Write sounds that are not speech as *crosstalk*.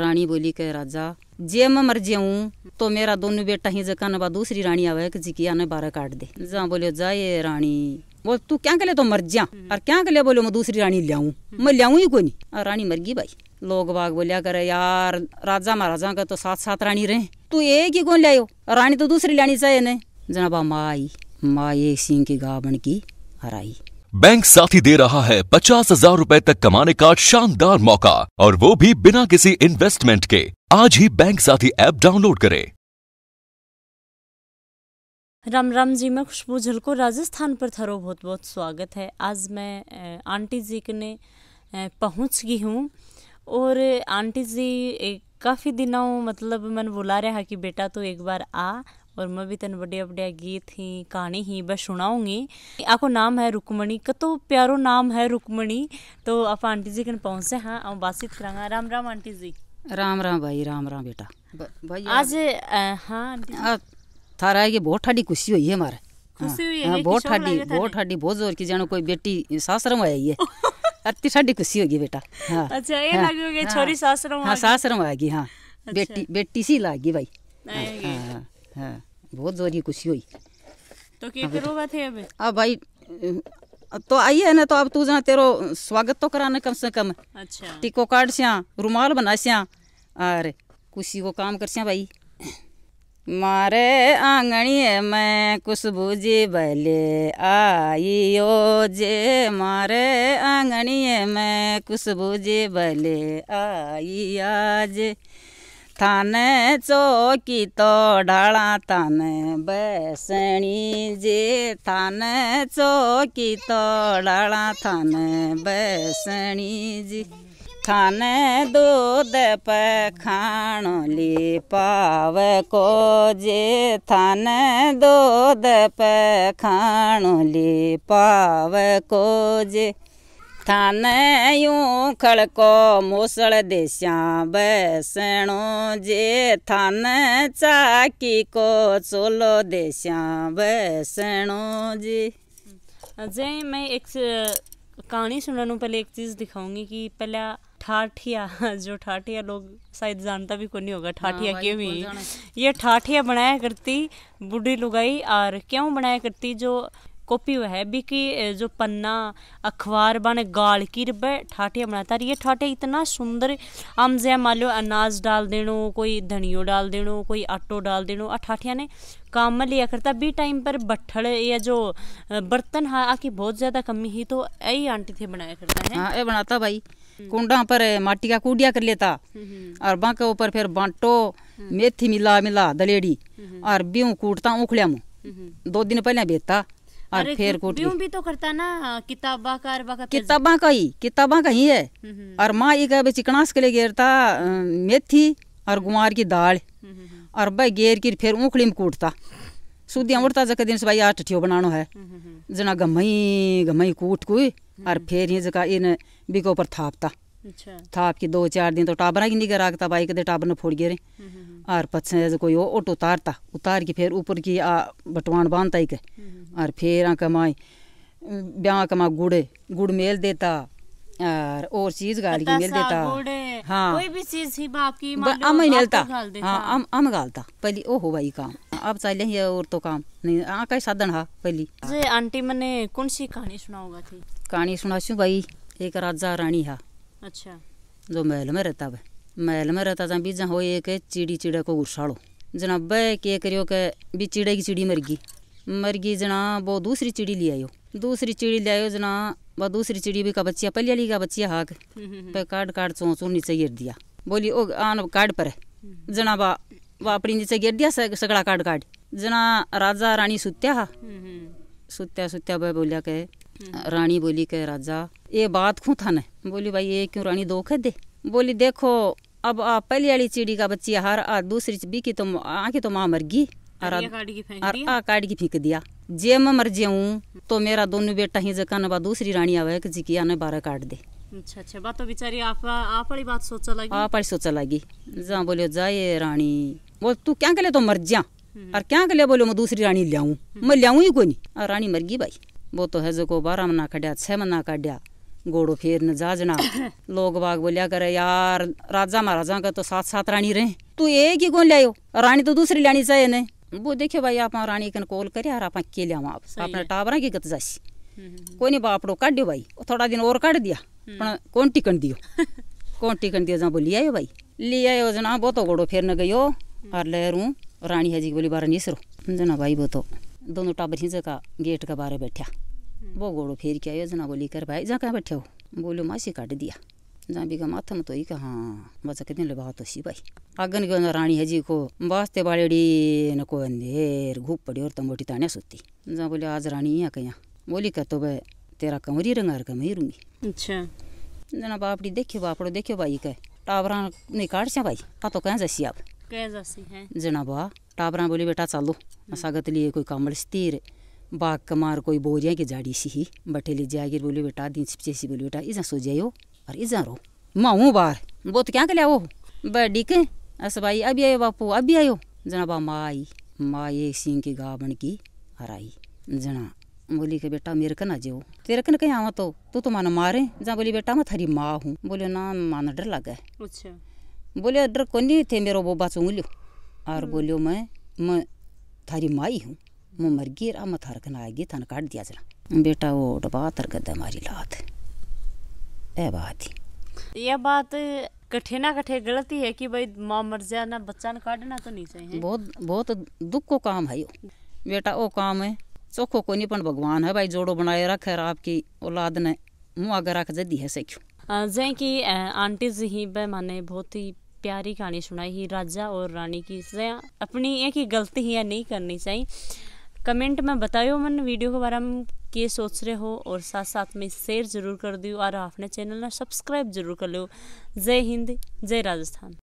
रानी बोली के राजा जे मैं मर जाऊँ तो मेरा दोनों बेटा ही जका ने दूसरी रानी आवे कि जिकिया ने बारह काट दे जा बोलियो जा ये रानी वो तू क्या के तो मर जा और क्या के बोलो मैं दूसरी रानी लियाऊं मैं लियाऊ ही कोनी और रानी मर गई भाई लोग बाग बोलिया करे यार राजा महाराजा का तो सात सात रानी रहे तू एक ही कौन लियायो रानी तो दूसरी लानी चाहिए नहीं जनाबा माँ आई माँ एक सिंह की बन की हराई बैंक साथी दे रहा है पचास हजार रूपए तक कमाने का शानदार मौका और वो भी बिना किसी इन्वेस्टमेंट के आज ही बैंक साथी ऐप डाउनलोड करें राम राम जी मैं खुशबू झल को राजस्थान पर थरो बहुत बहुत स्वागत है आज मैं आंटी जी के पहुंच गई हूँ और आंटी जी काफ़ी दिनों मतलब मन बुला रहा कि बेटा तो एक बार आ और मैं भी तेन बढ़िया बढ़िया गीत ही कहानी ही बस सुनाऊंगी आपको नाम है रुकमणी कतो प्यारो नाम है रुकमणी तो आप आंटी जी कन पहुंचे हाँ और बातचीत करांगा राम राम आंटी जी राम राम भाई राम राम बेटा भाई आज हाँ, आ, थारा ये बहुत ठाडी खुशी हुई है मारे खुशी हुई है हाँ, बहुत ठाडी बहुत ठाडी बहुत जोर की जानो कोई बेटी सासर में आई है अति ठाडी खुशी होगी बेटा हाँ अच्छा ये हाँ, लागी लगे छोरी सासर में हाँ सासर आएगी हाँ अच्छा। बेटी बेटी सी लागी भाई हाँ हाँ बहुत जोरी खुशी हुई तो की करो बात है अबे अब भाई तो आई है ना तो अब तू जना तेरो स्वागत तो कराने कम से कम अच्छा टिको काट सिया रुमाल बना सिया और खुशी को काम कर सिया भाई मारे आंगणी मैं खुशबू जी भले आई ओ जे मारे आंगणी मैं खुशबू जी भले आई आज थाने चौकी तो ढाला थाने बैसणी जे थाने चौकी तो ढाला थाने बैसणी जी थाने दूध पे खानो ली पाव को जे थाने दूध पे खानो ली पाव को जे थान यूं खड़को मोसड़ देशा बैसणो जे थान चाकी को चोलो देशा बैसणो जे जय मैं एक कहानी सुनने पहले एक चीज़ दिखाऊंगी कि पहला ठाठिया जो ठाठिया लोग शायद जानता भी कोई नहीं होगा ठाठिया हाँ, क्यों ही ये ठाठिया बनाया करती बूढ़ी लुगाई और क्यों बनाया करती जो कॉपी वह है भी कि जो पन्ना अखबार बने गाल की रब ठाठे बनाता रही है ठाठे इतना सुंदर आम जै मान लो अनाज डाल देनो कोई धनियो डाल देनो कोई आटो डाल देनो आ ठाठिया ने काम में लिया करता भी टाइम पर बठल या जो बर्तन है आकी बहुत ज़्यादा कमी ही तो यही आंटी थे बनाया करता है हाँ ये बनाता भाई हम्म। कुंडा पर माटी का कूडिया कर लेता हम्म, हम्म। और बाँ के ऊपर फिर बांटो मेथी मिला मिला दलेड़ी और बीऊ कूटता उखलिया मुँह दो दिन पहले बेचता और फिर कुट भी तो करता ना किताबा कारबा का किताबा कही किताबा कही है हम्म, हम्म। और माँ ये कहे चिकनास के लिए गेरता मेथी और गुआर की दाल हम्म, और भाई गेर की फिर ऊखड़ी में कूटता सूदियाँ उड़ता जगह दिन से भाई आठ ठियो बनानो है जना गमई गमई कूट कोई और फिर ये जगह इन बिगो पर थापता ਅੱਛਾ ਥਾਪ ਕੀ ਦੋ ਚਾਰ ਦਿਨ ਤੋਂ ਟਾਬਰਾਂ ਕੀ ਨਿਗਰ ਆਗਤਾ ਬਾਈ ਕਦੇ ਟਾਬਰ ਨੂੰ ਫੋੜ ਗਏ ਰੇ और पछे से कोई ऑटो उतारता उतार के फिर ऊपर की आ बटवान बांधता एक और हम्म, हम्म, हम्म। फिर आ कमाई ब्याह कमा गुड़ गुड़ मेल देता और और चीज गाल की मेल देता हाँ कोई भी चीज ही बाप की अम ही मिलता तो हाँ हम हम गालता पहली ओ हो भाई काम अब चाहिए ही और तो काम नहीं आ का साधन हा पहली आंटी मैंने कौन सी कहानी सुनाऊंगा थी कहानी सुना भाई एक राजा रानी हा अच्छा जो महल में रहता है महल में रहता था भी जहाँ हो एक चिड़ी चिड़े को घुसाड़ो जना बह के करियो के भी चिड़े की चिड़ी मरगी मरगी जना वो दूसरी चिड़ी ले आयो दूसरी चिड़ी ले आयो जना वो दूसरी चिड़ी भी का बच्चिया पहले ली का बच्चिया हाक हम्म, हम्म, हम्म। पे काट काट चो चो नीचे गिर दिया बोली ओ आन काट पर जना वा बा अपनी नीचे गिर दिया सगड़ा काट काट जना राजा रानी सुत्या हा सुत्या सुत्या भाई बोलिया के हम्म। रानी बोली के राजा ये बात खूँ थाने बोली भाई ये क्यों रानी दो कह दे बोली देखो अब आप पहली वाली चिड़ी का बच्ची हार आ दूसरी बी की तो आके तो माँ मर गई और तो आ काट की फेंक दिया जे मैं मर जाऊ तो मेरा दोनों बेटा ही जगह बा दूसरी रानी आवे कि जी की आने बारह काट दे अच्छा अच्छा बात तो बिचारी आप आप वाली बात सोचा लगी आप वाली सोचा लगी जहाँ बोलियो जा ये रानी वो तू क्या के लिए तो मर जा हम्म। और क्या के लिए बोलो मैं दूसरी रानी ले लियाऊं हम्म। मैं ले लियाऊं ही कोई नहीं और रानी मर गई भाई वो तो है जो को बारह मना कड्या छह मना कड्या गोड़ो फेर न जाजना *coughs* लोग बाग बोलिया करे यार राजा महाराजा का तो सात सात रानी रहे तू एक ही कौन ले आयो रानी तो दूसरी लेनी चाहिए ने वो देखे भाई आप रानी कन कॉल करे यार आप के लिया आप अपने टाबरा की गत जासी हम्म, कोई नहीं बापड़ो काट भाई थोड़ा दिन और काट दिया पण कौन टिकन दियो *laughs* कौन टिकन दियो जहाँ बोलिया भाई लिया आयो जना बहुत तो गोड़ो फेर न गयो और लहरू रानी है जी बोली बारह नहीं जना भाई वो तो दोनों टाबर ही जगह गेट के बारे बैठा वो हम्म। गोड़ो फेर के आयो जना बोली कर भाई जा कहाँ बैठे हो बोलो मासी काट दिया जहाँ भी का माथा में तो ही कहा बचा कितने ले बात होशी भाई आगन के रानी है जी को बाले बाड़ेड़ी न को अंधेर घूप पड़ी और तमोटी तो ताने सुती जहाँ बोले आज रानी यहाँ कहीं बोली कह तो भाई तेरा कमरी रंगार का मैं रूंगी अच्छा जना बापड़ी देखियो बापड़ो देखियो भाई कह टावरा नहीं काट सा भाई का तो कहें जैसी आप जना बा टाबर बोली बेटा चलो हाँ। सागत लिए कोई कमल स्थिर बाग कमार कोई बोरिया की जाड़ी सी ही बटे ले जागिर बोली बेटा दिन छिपचे सी बोली बेटा इजा सो जायो और इजा रो माऊ बार बोत क्या कर लिया बड़ी के अस भाई अभी आयो बापू अभी आयो जना बा माँ आई माँ ये सिंह की गा बन की हर आई जना बोली के बेटा मेरे का ना जेओ तेरे कन कहीं आवा तो तू तो, तो मानो मारे जा बोली बेटा मैं थरी माँ हूँ बोले ना मानो डर लगा अच्छा बोले डर नहीं थे मेरो बोबा चुंगलियो और हाँ। बोलियो मैं मैं थारी माई हूँ मैं मर गई आ मैं थारकन आ गई काट दिया जरा बेटा वो डबा तरकद मारी लात ए बात ही यह बात कठे ना कठे गलती है कि भाई माँ मर जाना बच्चा ने काटना तो नहीं चाहिए बहुत बहुत दुख को काम है यो बेटा वो काम है चोखो नहीं पन भगवान है भाई जोड़ो बनाए रखे आपकी औलाद ने मुँह आगे रख दी है सेख्यू जै कि आंटी जी ही बे माने बहुत ही प्यारी कहानी सुनाई ही राजा और रानी की जै अपनी एक ही गलती ही या नहीं करनी चाहिए कमेंट में बतायो मन वीडियो के बारे में के सोच रहे हो और साथ साथ में शेयर ज़रूर कर दियो और अपने चैनल ने सब्सक्राइब जरूर कर लो जय हिंद जय राजस्थान